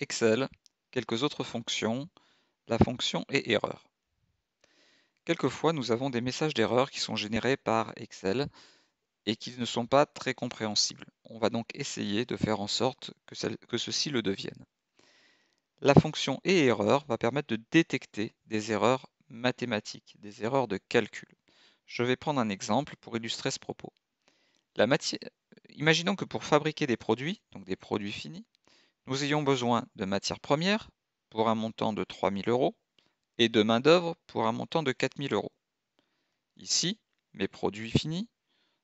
Excel, quelques autres fonctions, la fonction et erreur. Quelquefois, nous avons des messages d'erreur qui sont générés par Excel et qui ne sont pas très compréhensibles. On va donc essayer de faire en sorte que, que ceci le devienne. La fonction et erreur va permettre de détecter des erreurs mathématiques, des erreurs de calcul. Je vais prendre un exemple pour illustrer ce propos. Imaginons que pour fabriquer des produits, donc des produits finis, nous ayons besoin de matières premières pour un montant de 3 000 euros et de main-d'œuvre pour un montant de 4 000 euros. Ici, mes produits finis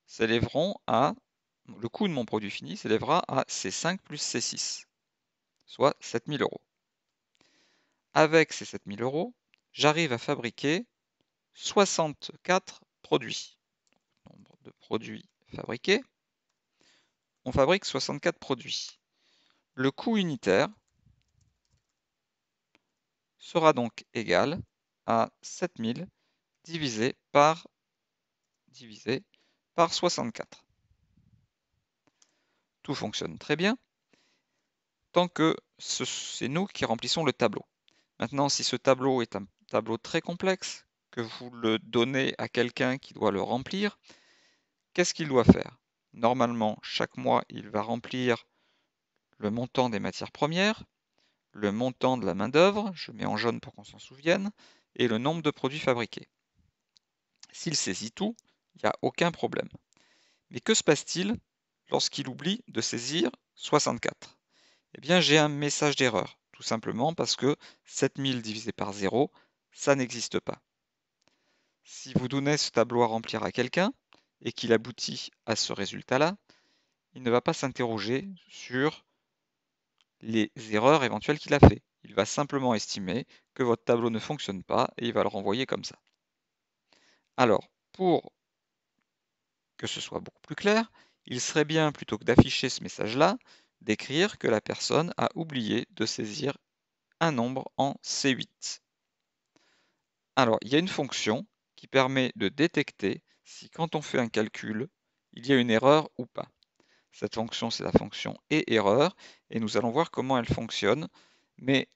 s'élèveront à. Le coût de mon produit fini s'élèvera à C5 plus C6, soit 7 000 euros. Avec ces 7 000 euros, j'arrive à fabriquer 64 produits. Nombre de produits fabriqués. On fabrique 64 produits. Le coût unitaire sera donc égal à 7000 divisé par, divisé par 64. Tout fonctionne très bien, tant que c'est nous qui remplissons le tableau. Maintenant, si ce tableau est un tableau très complexe, que vous le donnez à quelqu'un qui doit le remplir, qu'est-ce qu'il doit faire Normalement, chaque mois, il va remplir le montant des matières premières, le montant de la main-d'œuvre, je mets en jaune pour qu'on s'en souvienne, et le nombre de produits fabriqués. S'il saisit tout, il n'y a aucun problème. Mais que se passe-t-il lorsqu'il oublie de saisir 64 Eh bien, j'ai un message d'erreur, tout simplement parce que 7000 divisé par 0, ça n'existe pas. Si vous donnez ce tableau à remplir à quelqu'un et qu'il aboutit à ce résultat-là, il ne va pas s'interroger sur les erreurs éventuelles qu'il a fait. Il va simplement estimer que votre tableau ne fonctionne pas et il va le renvoyer comme ça. Alors, pour que ce soit beaucoup plus clair, il serait bien, plutôt que d'afficher ce message-là, d'écrire que la personne a oublié de saisir un nombre en C8. Alors, il y a une fonction qui permet de détecter si quand on fait un calcul, il y a une erreur ou pas. Cette fonction, c'est la fonction et erreur, et nous allons voir comment elle fonctionne, mais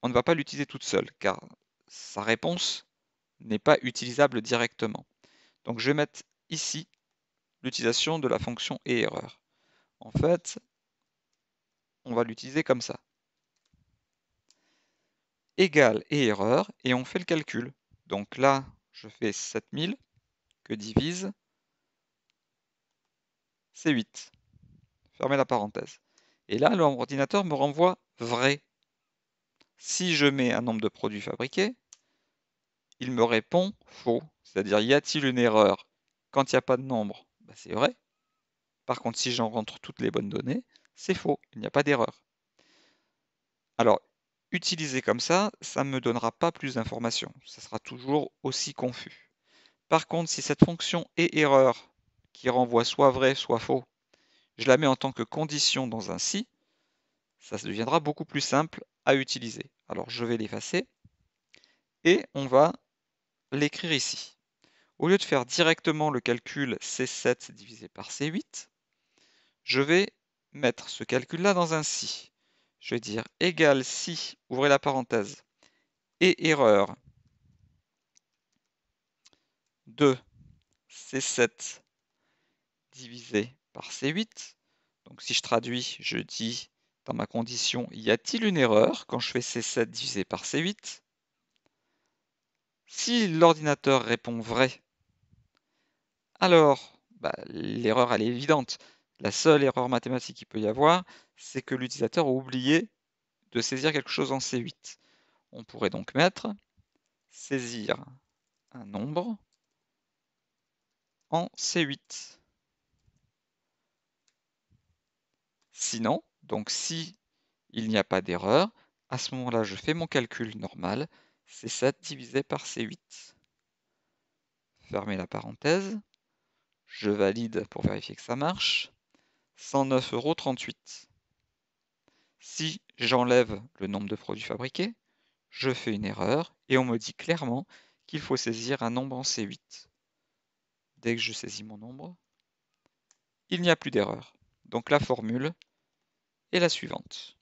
on ne va pas l'utiliser toute seule, car sa réponse n'est pas utilisable directement. Donc je vais mettre ici l'utilisation de la fonction et erreur. En fait, on va l'utiliser comme ça. Égal et erreur, et on fait le calcul. Donc là, je fais 7000 que divise, c'est 8 fermez la parenthèse. Et là, l'ordinateur me renvoie vrai. Si je mets un nombre de produits fabriqués, il me répond faux. C'est-à-dire, y a-t-il une erreur Quand il n'y a pas de nombre, bah, c'est vrai. Par contre, si j'en rentre toutes les bonnes données, c'est faux. Il n'y a pas d'erreur. Alors, utiliser comme ça, ça ne me donnera pas plus d'informations. Ça sera toujours aussi confus. Par contre, si cette fonction est erreur, qui renvoie soit vrai, soit faux, je la mets en tant que condition dans un si, ça deviendra beaucoup plus simple à utiliser. Alors je vais l'effacer et on va l'écrire ici. Au lieu de faire directement le calcul C7 divisé par C8, je vais mettre ce calcul-là dans un si. Je vais dire égal si, ouvrez la parenthèse, et erreur de C7 divisé par C8. Donc si je traduis, je dis dans ma condition, y a-t-il une erreur quand je fais C7 divisé par C8 Si l'ordinateur répond vrai, alors bah, l'erreur elle est évidente. La seule erreur mathématique qu'il peut y avoir, c'est que l'utilisateur a oublié de saisir quelque chose en C8. On pourrait donc mettre saisir un nombre en C8. Sinon, donc si il n'y a pas d'erreur, à ce moment-là, je fais mon calcul normal, C7 divisé par C8. Fermez la parenthèse. Je valide pour vérifier que ça marche. 109,38 Si j'enlève le nombre de produits fabriqués, je fais une erreur et on me dit clairement qu'il faut saisir un nombre en C8. Dès que je saisis mon nombre, il n'y a plus d'erreur. Donc la formule est la suivante.